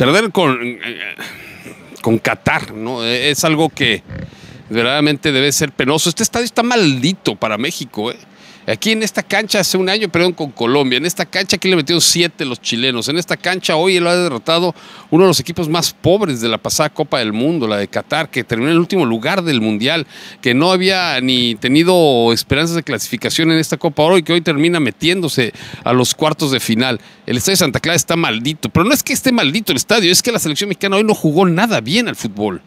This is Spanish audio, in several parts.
Perder con, eh, con Qatar, ¿no? E, es algo que verdaderamente debe ser penoso. Este estadio está maldito para México, ¿eh? Aquí en esta cancha hace un año perdón con Colombia. En esta cancha aquí le metieron siete los chilenos. En esta cancha hoy lo ha derrotado uno de los equipos más pobres de la pasada Copa del Mundo, la de Qatar, que terminó en el último lugar del Mundial, que no había ni tenido esperanzas de clasificación en esta Copa hoy que hoy termina metiéndose a los cuartos de final. El estadio Santa Clara está maldito. Pero no es que esté maldito el estadio, es que la selección mexicana hoy no jugó nada bien al fútbol.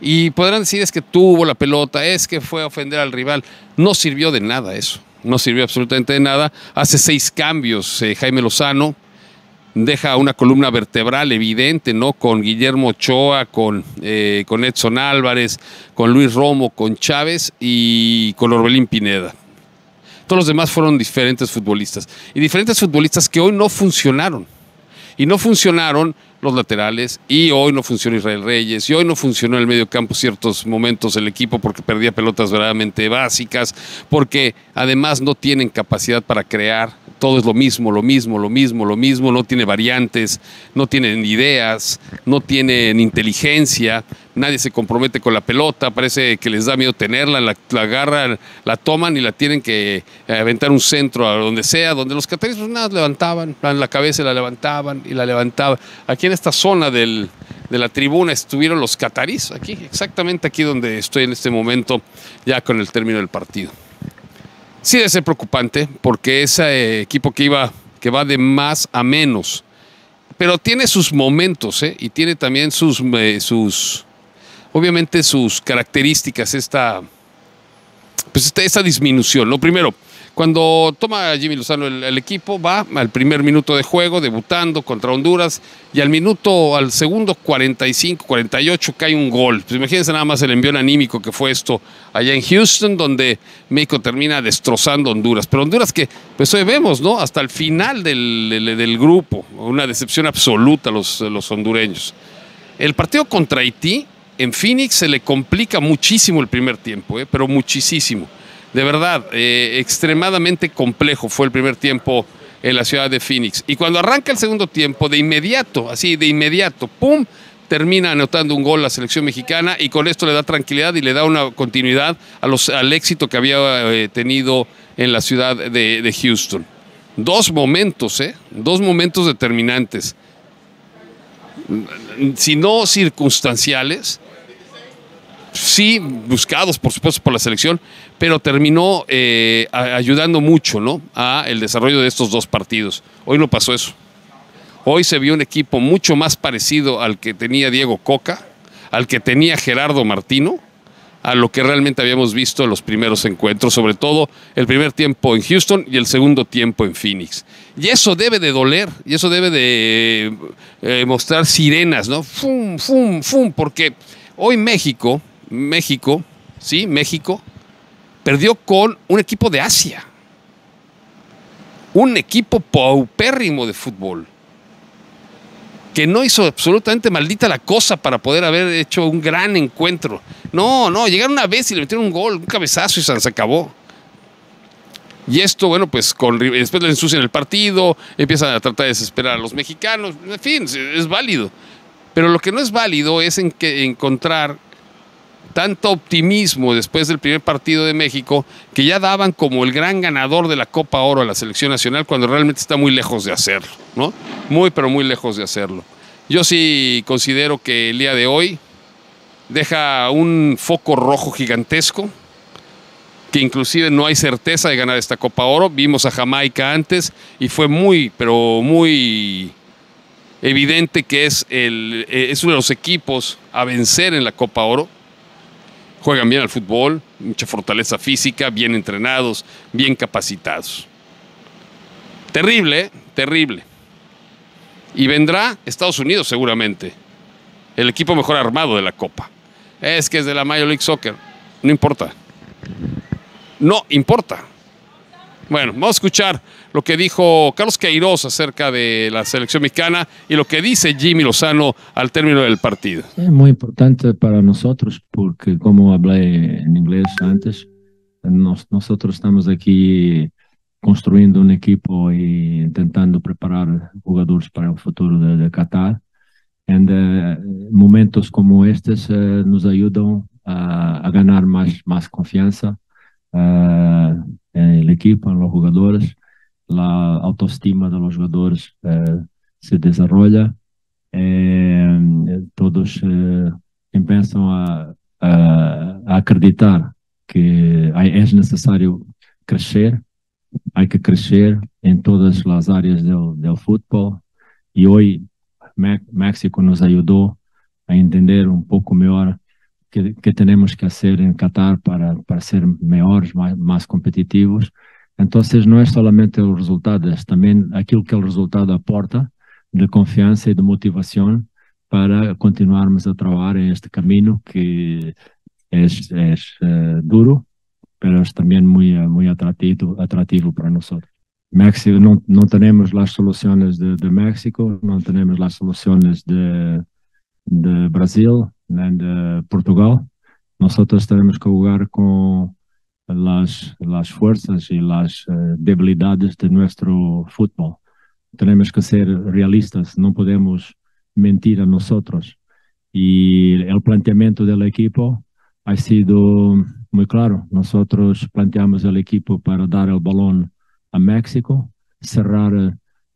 Y podrán decir es que tuvo la pelota, es que fue a ofender al rival. No sirvió de nada eso no sirvió absolutamente de nada. Hace seis cambios eh, Jaime Lozano, deja una columna vertebral evidente, ¿no? Con Guillermo Ochoa, con, eh, con Edson Álvarez, con Luis Romo, con Chávez y con Orbelín Pineda. Todos los demás fueron diferentes futbolistas. Y diferentes futbolistas que hoy no funcionaron y no funcionaron los laterales y hoy no funciona Israel Reyes y hoy no funcionó el medio campo ciertos momentos el equipo porque perdía pelotas verdaderamente básicas, porque además no tienen capacidad para crear todo es lo mismo, lo mismo, lo mismo, lo mismo, no tiene variantes, no tienen ideas, no tienen inteligencia, nadie se compromete con la pelota, parece que les da miedo tenerla, la, agarran, la toman y la tienen que eh, aventar un centro a donde sea, donde los pues nada levantaban, la cabeza la levantaban y la levantaban. Aquí en esta zona del, de la tribuna estuvieron los cataríes, aquí, exactamente aquí donde estoy en este momento, ya con el término del partido sí debe ser preocupante porque ese eh, equipo que iba, que va de más a menos, pero tiene sus momentos eh, y tiene también sus, eh, sus, obviamente sus características, esta, pues esta disminución. Lo primero, cuando toma Jimmy Lozano el, equipo, va al primer minuto de juego, debutando contra Honduras, y al minuto, al segundo 45, 48, cae un gol. Pues imagínense nada más el envión anímico que fue esto allá en Houston, donde México termina destrozando Honduras. Pero Honduras que, pues hoy vemos, ¿no? Hasta el final del, grupo, una decepción absoluta a los, los hondureños. El partido contra Haití, en Phoenix se le complica muchísimo el primer tiempo, ¿eh? pero muchísimo de verdad, eh, extremadamente complejo fue el primer tiempo en la ciudad de Phoenix. Y cuando arranca el segundo tiempo, de inmediato, así, de inmediato, ¡pum! termina anotando un gol la selección mexicana y con esto le da tranquilidad y le da una continuidad al éxito que había eh, tenido en la ciudad de, de Houston. Dos momentos, ¿eh? Dos momentos determinantes. Mm, mm, si no circunstanciales, sí, buscados por supuesto por la selección, pero terminó eh, ayudando mucho ¿no? a el desarrollo de estos dos partidos. Hoy no pasó eso. Hoy se vio un equipo mucho más parecido al que tenía Diego Coca, al que tenía Gerardo Martino, a lo que realmente habíamos visto en los primeros encuentros, sobre todo el primer tiempo en Houston y el segundo tiempo en Phoenix. Y eso debe de doler, y eso debe de eh, mostrar sirenas, ¿no? Fum, fum, fum, porque hoy México México, sí, México, perdió con un equipo de Asia. Un equipo paupérrimo de fútbol. Que no hizo absolutamente maldita la cosa para poder haber hecho un gran encuentro. No, no, llegaron una vez y le metieron un gol, un cabezazo y se acabó. Y esto, bueno, pues con, después le ensucian el partido, empiezan a tratar de desesperar a los mexicanos, en fin, es válido. Pero lo que no es válido es en que encontrar tanto optimismo después del primer partido de México que ya daban como el gran ganador de la Copa Oro a la selección nacional cuando realmente está muy lejos de hacerlo, ¿no? Muy, pero muy lejos de hacerlo. Yo sí considero que el día de hoy deja un foco rojo gigantesco, que inclusive no hay certeza de ganar esta Copa Oro. Vimos a Jamaica antes y fue muy, pero muy evidente que es, el, eh, es uno de los equipos a vencer en la Copa Oro juegan bien al fútbol, mucha fortaleza física, bien entrenados, bien capacitados. Terrible, ¿eh? terrible. Y vendrá Estados Unidos seguramente, el equipo mejor armado de la Copa. Es que es de la Major League Soccer, no importa. No importa. Bueno, vamos a escuchar lo que dijo Carlos Queiroz acerca de la selección mexicana y lo que dice Jimmy Lozano al término del partido. Es muy importante para nosotros porque, como hablé en inglés antes, nosotros estamos aquí construyendo un equipo y intentando preparar jugadores para el futuro de, Qatar. En eh, momentos como estos eh, nos ayudan a, ganar más, más confianza. Eh, É, eh, la equipa, los jugadores, la autoestima de los jugadores eh, é, se desarrolla, eh, é, todos empiezan a, a, a, acreditar que hay, es necesario crecer, hay que crecer en todas las áreas del, del fútbol y hoy México nos ayudó a entender um pouco melhor que, que que fazer em Qatar para, para ser melhores mais competitivos competitivos. não é es solamente resultado, é também aquilo que o resultado aporta de confiança e de motivação para continuarmos a trabalhar en este caminho que é duro, mas também muito muito atrativo atrativo para nós. México, não não tenemos as soluções de, de México, não temos as soluções de, de Brasil, né, de Portugal. Nós temos que jogar com as forças e as las eh, debilidades de nosso futebol temos que ser realistas, não podemos mentir a nós. e o planteamento do equipo ha sido muito claro. Nós planteamos o equipo para dar o balão a México, cerrar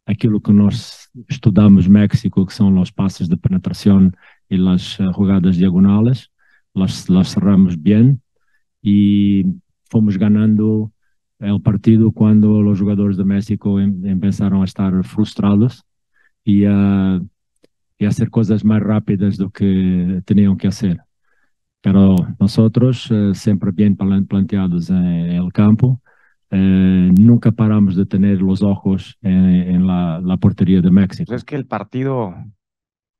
aquilo que nós estudamos México, que são os passos de penetração y e las jugadas eh, diagonales, las, cerramos bien y e fuimos ganando el partido cuando los jugadores de México em, empezaron a estar frustrados y e a, hacer cosas más rápidas de lo que tenían que hacer. Pero nosotros, eh, siempre bien planteados en, em, el em campo, eh, nunca paramos de tener los ojos en, la, la, portería de México. Pues es que el partido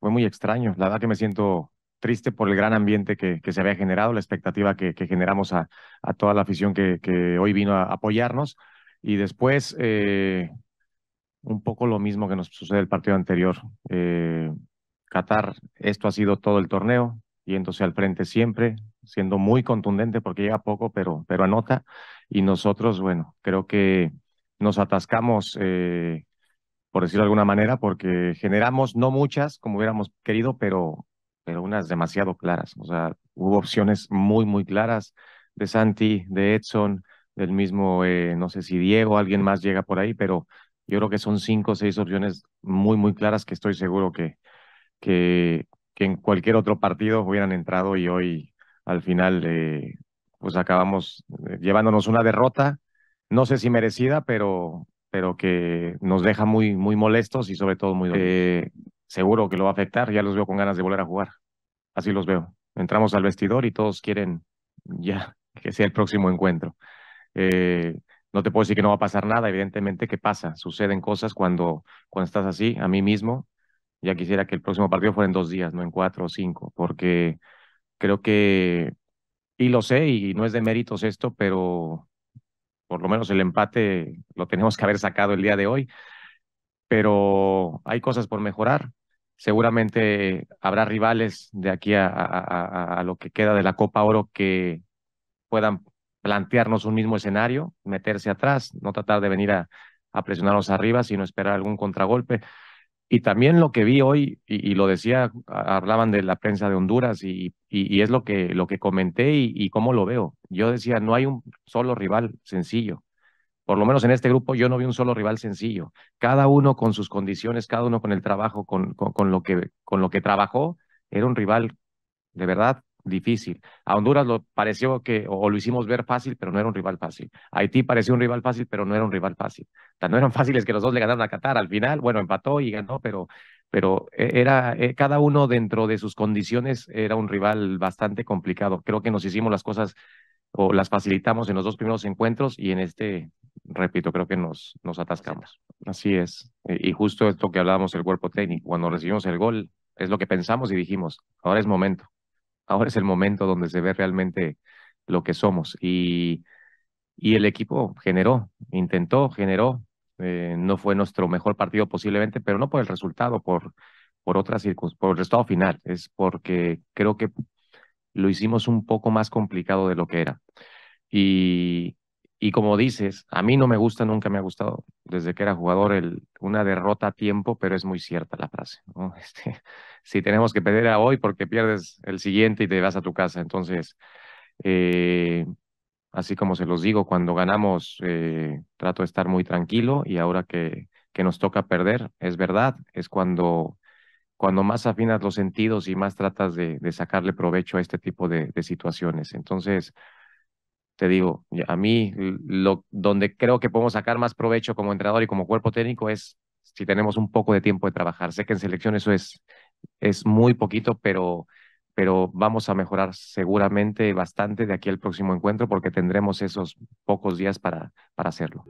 fue muy extraño. La verdad que me siento triste por el gran ambiente que, que se había generado, la expectativa que, que generamos a, a, toda la afición que, que, hoy vino a apoyarnos. Y después, eh, un poco lo mismo que nos sucede el partido anterior. Eh, Qatar, esto ha sido todo el torneo, yéndose al frente siempre, siendo muy contundente porque llega poco, pero, pero anota. Y nosotros, bueno, creo que nos atascamos eh, por decirlo de alguna manera, porque generamos no muchas como hubiéramos querido, pero, pero unas demasiado claras. O sea, hubo opciones muy, muy claras de Santi, de Edson, del mismo, eh, no sé si Diego, alguien más llega por ahí, pero yo creo que son cinco o seis opciones muy, muy claras que estoy seguro que, que, que en cualquier otro partido hubieran entrado y hoy al final eh, pues acabamos eh, llevándonos una derrota, no sé si merecida, pero pero que nos deja muy, muy molestos y sobre todo muy... Eh, seguro que lo va a afectar, ya los veo con ganas de volver a jugar, así los veo. Entramos al vestidor y todos quieren ya que sea el próximo encuentro. Eh, no te puedo decir que no va a pasar nada, evidentemente que pasa, suceden cosas cuando, cuando estás así, a mí mismo, ya quisiera que el próximo partido fuera en dos días, no en cuatro o cinco, porque creo que, y lo sé, y no es de méritos esto, pero por lo menos el empate lo tenemos que haber sacado el día de hoy, pero hay cosas por mejorar. Seguramente habrá rivales de aquí a, a, lo que queda de la Copa Oro que puedan plantearnos un mismo escenario, meterse atrás, no tratar de venir a, presionarnos arriba, sino esperar algún contragolpe. Y también lo que vi hoy, y, lo decía, hablaban de la prensa de Honduras, y, es lo que, lo que comenté y, cómo lo veo. Yo decía, no hay un solo rival sencillo por lo menos en este grupo, yo no vi un solo rival sencillo. Cada uno con sus condiciones, cada uno con el trabajo, con, con, lo, que, con lo que trabajó, era un rival de verdad difícil. A Honduras lo pareció que, o lo hicimos ver fácil, pero no era un rival fácil. Haití pareció un rival fácil, pero no era un rival fácil. no eran fáciles que los dos le ganaran a Qatar. Al final, bueno, empató y ganó, pero, pero e, era e, cada uno dentro de sus condiciones era un rival bastante complicado. Creo que nos hicimos las cosas o las facilitamos en los dos primeros encuentros y en este, repito, creo que nos, nos atascamos. Así es. Eh, y justo esto que hablábamos del cuerpo técnico, cuando recibimos el gol, es lo que pensamos y dijimos, ahora es momento, ahora es el momento donde se ve realmente lo que somos. Y, y el equipo generó, intentó, generó. Eh, no fue nuestro mejor partido posiblemente, pero no por el resultado, por, por otras por el resultado final, es porque creo que lo hicimos un poco más complicado de lo que era. Y, como dices, a mí no me gusta, nunca me ha gustado desde que era jugador el, una derrota a tiempo, pero es muy cierta la frase. Este, si tenemos que perder a hoy porque pierdes el siguiente y te vas a tu casa. Entonces, eh, así como se los digo, cuando ganamos eh, trato de estar muy tranquilo y ahora que, que nos toca perder, es verdad, es cuando cuando más afinas los sentidos y más tratas de, sacarle provecho a este tipo de, situaciones. Entonces, te digo, a mí lo, donde creo que podemos sacar más provecho como entrenador y como cuerpo técnico es si tenemos un poco de tiempo de trabajar. Sé que en selección eso es, es muy poquito, pero, pero vamos a mejorar seguramente bastante de aquí al próximo encuentro porque tendremos esos pocos días para, para hacerlo.